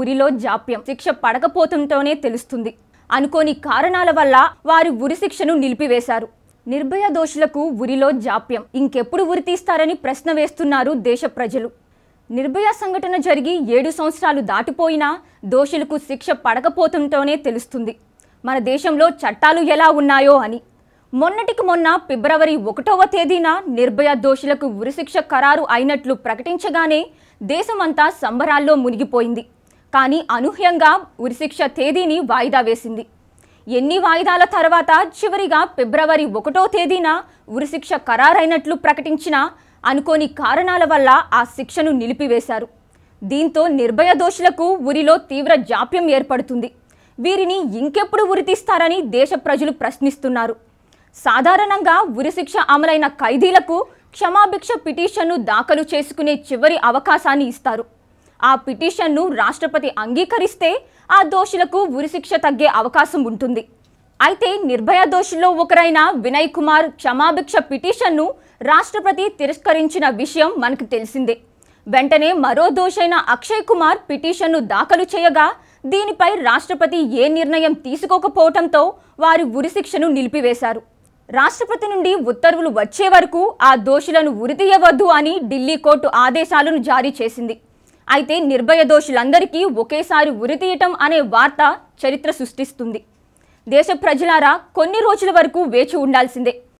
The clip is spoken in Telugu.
ఉరిలో జాప్యం శిక్ష పడకపోతుంటోనే తెలుస్తుంది అనుకోని కారణాల వల్ల వారి ఉరి శిక్షను నిలిపివేశారు నిర్భయ దోషులకు ఉరిలో జాప్యం ఇంకెప్పుడు ఉరి తీస్తారని ప్రశ్న వేస్తున్నారు దేశ ప్రజలు నిర్భయ సంఘటన జరిగి ఏడు సంవత్సరాలు దాటిపోయినా దోషులకు శిక్ష పడకపోతుంటోనే తెలుస్తుంది మన దేశంలో చట్టాలు ఎలా ఉన్నాయో అని మొన్నటికి మొన్న ఫిబ్రవరి ఒకటవ తేదీన నిర్భయ దోషులకు ఉరిశిక్ష ఖరారు అయినట్లు ప్రకటించగానే దేశమంతా సంబరాల్లో మునిగిపోయింది కానీ అనూహ్యంగా ఉరిశిక్ష తేదీని వాయిదా వేసింది ఎన్ని వాయిదాల తర్వాత చివరిగా ఫిబ్రవరి ఒకటో తేదీన ఉరిశిక్ష ఖరారైనట్లు ప్రకటించిన అనుకోని కారణాల వల్ల ఆ శిక్షను నిలిపివేశారు దీంతో నిర్భయ దోషులకు ఉరిలో తీవ్ర జాప్యం ఏర్పడుతుంది వీరిని ఇంకెప్పుడు ఉరితీస్తారని దేశ ప్రజలు ప్రశ్నిస్తున్నారు సాధారణంగా ఉరిశిక్ష అమలైన ఖైదీలకు క్షమాభిక్ష పిటిషన్ను దాఖలు చేసుకునే చివరి అవకాశాన్ని ఇస్తారు ఆ పిటిషన్ను రాష్ట్రపతి అంగీకరిస్తే ఆ దోషులకు ఉరిశిక్ష తగ్గే అవకాశం ఉంటుంది అయితే నిర్భయ దోషుల్లో ఒకరైన వినయ్ కుమార్ క్షమాభిక్ష పిటిషన్ను రాష్ట్రపతి తిరస్కరించిన విషయం మనకు తెలిసిందే వెంటనే మరో దోషైన అక్షయ్ కుమార్ పిటిషన్ను దాఖలు చేయగా దీనిపై రాష్ట్రపతి ఏ నిర్ణయం తీసుకోకపోవడంతో వారి ఉరిశిక్షను నిలిపివేశారు రాష్ట్రపతి నుండి ఉత్తర్వులు వచ్చే వరకు ఆ దోషులను ఉరితీయవద్దు అని ఢిల్లీ కోర్టు ఆదేశాలను జారీ చేసింది అయితే నిర్భయ దోషులందరికీ ఒకేసారి ఉరితీయటం అనే వార్త చరిత్ర సృష్టిస్తుంది దేశ ప్రజలారా కొన్ని రోజుల వరకు వేచి ఉండాల్సిందే